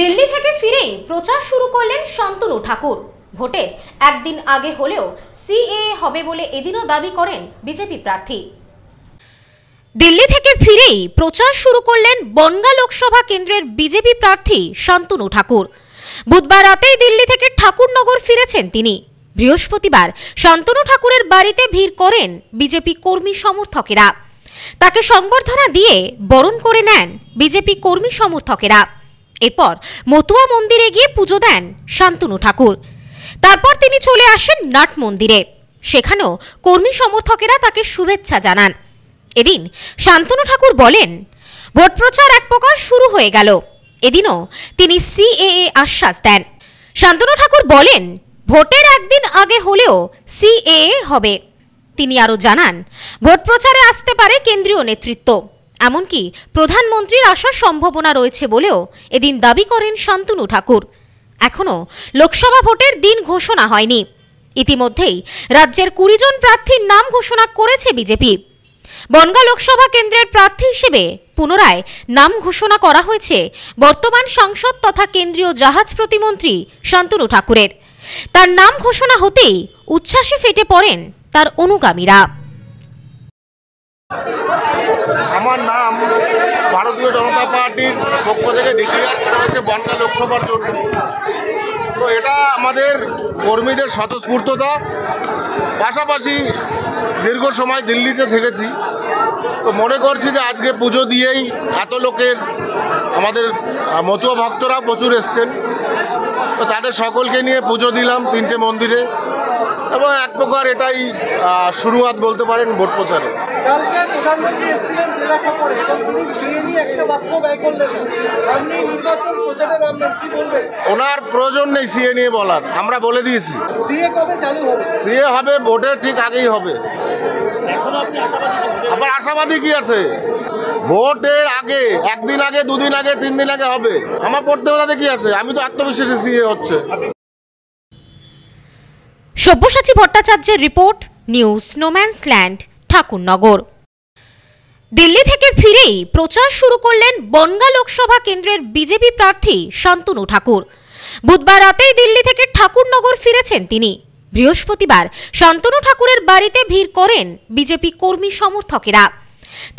দিল্লি থেকে ফিরেই প্রচার শুরু করলেন শান্তনু ঠাকুর ভোটের একদিন আগে হলেও সিএ হবে বলে এদিনও দাবি করেন বিজেপি প্রার্থী দিল্লি থেকে ফিরেই প্রচার শুরু করলেন বনগা লোকসভা কেন্দ্রের বিজেপি প্রার্থী শান্তনু ঠাকুর বুধবার রাতেই দিল্লি থেকে ঠাকুরনগর ফিরেছেন তিনি বৃহস্পতিবার শান্তনু ঠাকুরের বাড়িতে ভিড় করেন বিজেপি কর্মী সমর্থকেরা তাকে সংবর্ধনা দিয়ে বরণ করে নেন বিজেপি কর্মী সমর্থকেরা এরপর মতুয়া মন্দিরে গিয়ে পুজো দেন শান্তনু ঠাকুর তারপর তিনি চলে আসেন নাট মন্দিরে সেখানেও কর্মী সমর্থকেরা তাকে শুভেচ্ছা জানান এদিন শান্তনু ঠাকুর বলেন ভোট প্রচার এক প্রকার শুরু হয়ে গেল এদিনও তিনি সিএএ আশ্বাস দেন শান্তনু ঠাকুর বলেন ভোটের একদিন আগে হলেও সিএএ হবে তিনি আরও জানান ভোট প্রচারে আসতে পারে কেন্দ্রীয় নেতৃত্ব এমনকি প্রধানমন্ত্রীর আসার সম্ভাবনা রয়েছে বলেও এদিন দাবি করেন শান্তনু ঠাকুর এখনও লোকসভা ভোটের দিন ঘোষণা হয়নি ইতিমধ্যেই রাজ্যের কুড়ি জন প্রার্থীর নাম ঘোষণা করেছে বিজেপি বনগা লোকসভা কেন্দ্রের প্রার্থী হিসেবে পুনরায় নাম ঘোষণা করা হয়েছে বর্তমান সাংসদ তথা কেন্দ্রীয় জাহাজ প্রতিমন্ত্রী শান্তনু ঠাকুরের তার নাম ঘোষণা হতেই উচ্ছ্বাসে ফেটে পড়েন তার অনুগামীরা আমার নাম ভারতীয় জনতা পার্টির পক্ষ থেকে ডিক্লেয়ার করা হয়েছে বনগা লোকসভার জন্য তো এটা আমাদের কর্মীদের স্বতঃস্ফূর্ততা পাশাপাশি দীর্ঘ সময় দিল্লিতে থেকেছি তো মনে করছি যে আজকে পুজো দিয়েই এত লোকের আমাদের মতুয়া ভক্তরা প্রচুর এসছেন তো তাদের সকলকে নিয়ে পুজো দিলাম তিনটে মন্দিরে এবং এক প্রকার এটাই শুরুয়াত বলতে পারেন ভোট প্রচারে কালকে প্রধানমন্ত্রী এসেছিলেন জেলা সফরে এবং তিনি সিএ একটা বাক্য ব্যয় করলেন নির্বাচন কি বলবেন ওনার প্রয়োজন নেই সিএ নিয়ে বলার আমরা বলে দিয়েছি সিএ কবে চালু হবে সিএ হবে ভোটের ঠিক আগেই হবে আবার আশাবাদী কি আছে ভোটের আগে একদিন আগে দুদিন আগে তিন দিন আগে হবে আমার পড়তে বেলাতে কি আছে আমি তো আত্মবিশ্বাসী সিএ হচ্ছে সব্যসাচী ভট্টাচার্যের report news no man's land Thakurnagar Delhi থেকে ফিরেই প্রচার শুরু করলেন বনগা লোকসভা কেন্দ্রের বিজেপি প্রার্থী শান্তনু ঠাকুর বুধবার রাতেই দিল্লি থেকে ঠাকুরনগর ফিরেছেন তিনি বৃহস্পতিবার শান্তনু ঠাকুরের বাড়িতে ভিড় করেন বিজেপি কর্মী সমর্থকেরা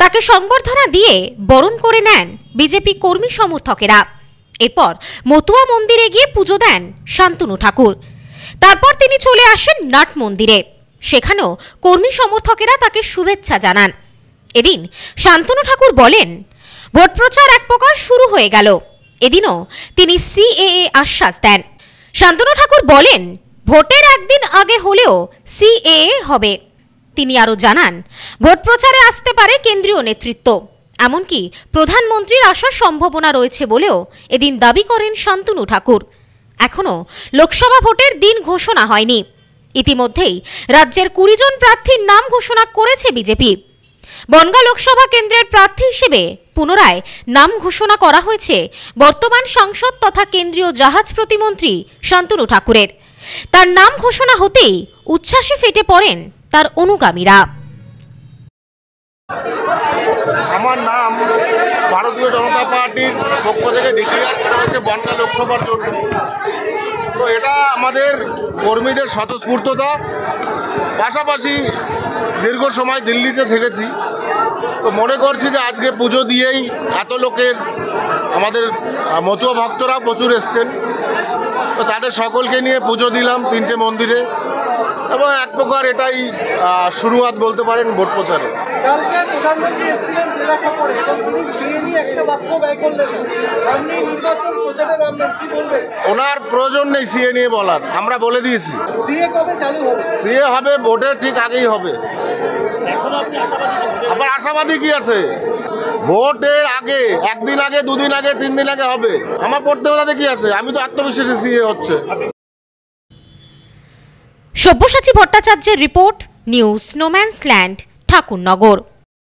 তাকে সংবর্ধনা দিয়ে বরণ করে নেন বিজেপি কর্মী সমর্থকেরা এরপর মতুয়া মন্দিরে গিয়ে পুজো দেন শান্তনু ঠাকুর তারপর তিনি চলে আসেন নাট মন্দিরে সেখানেও কর্মী সমর্থকেরা তাকে শুভেচ্ছা জানান এদিন শান্তনু ঠাকুর বলেন ভোট প্রচার এক প্রকার শুরু হয়ে গেল এদিনও তিনি সিএএ আশ্বাস দেন শান্তনু ঠাকুর বলেন ভোটের একদিন আগে হলেও সিএএ হবে তিনি আরও জানান ভোট প্রচারে আসতে পারে কেন্দ্রীয় নেতৃত্ব এমনকি প্রধানমন্ত্রীর আসার সম্ভাবনা রয়েছে বলেও এদিন দাবি করেন শান্তনু ঠাকুর এখনও লোকসভা ভোটের দিন ঘোষণা হয়নি ইতিমধ্যেই রাজ্যের কুড়ি জন প্রার্থীর নাম ঘোষণা করেছে বিজেপি বনগা লোকসভা কেন্দ্রের প্রার্থী হিসেবে পুনরায় নাম ঘোষণা করা হয়েছে বর্তমান সাংসদ তথা কেন্দ্রীয় জাহাজ প্রতিমন্ত্রী শান্তনু ঠাকুরের তার নাম ঘোষণা হতেই উচ্ছ্বাসে ফেটে পড়েন তার অনুগামীরা আমার নাম ভারতীয় জনতা পার্টির পক্ষ থেকে ডিক্লেয়ার করা হয়েছে বনগা লোকসভার জন্য তো এটা আমাদের কর্মীদের স্বতঃস্ফূর্ততা পাশাপাশি দীর্ঘ সময় দিল্লিতে থেকেছি তো মনে করছি যে আজকে পুজো দিয়েই এত লোকের আমাদের মতুয়া ভক্তরা প্রচুর এসছেন তো তাদের সকলকে নিয়ে পুজো দিলাম তিনটে মন্দিরে এবং এক প্রকার এটাই শুরুয়াত বলতে পারেন ভোট প্রচারে ওনার প্রয়োজন নেই সিএ নিয়ে বলার আমরা বলে দিয়েছি সিএ কবে হবে ভোটের ঠিক আগেই হবে আবার আশাবাদী কি আছে ভোটের আগে একদিন আগে দুদিন আগে তিন দিন আগে হবে আমার পড়তে বেলাতে কি আছে আমি তো আত্মবিশ্বাসী সিএ হচ্ছে সব্যসাচী ভট্টাচার্যের report news no man's land Thakurnagar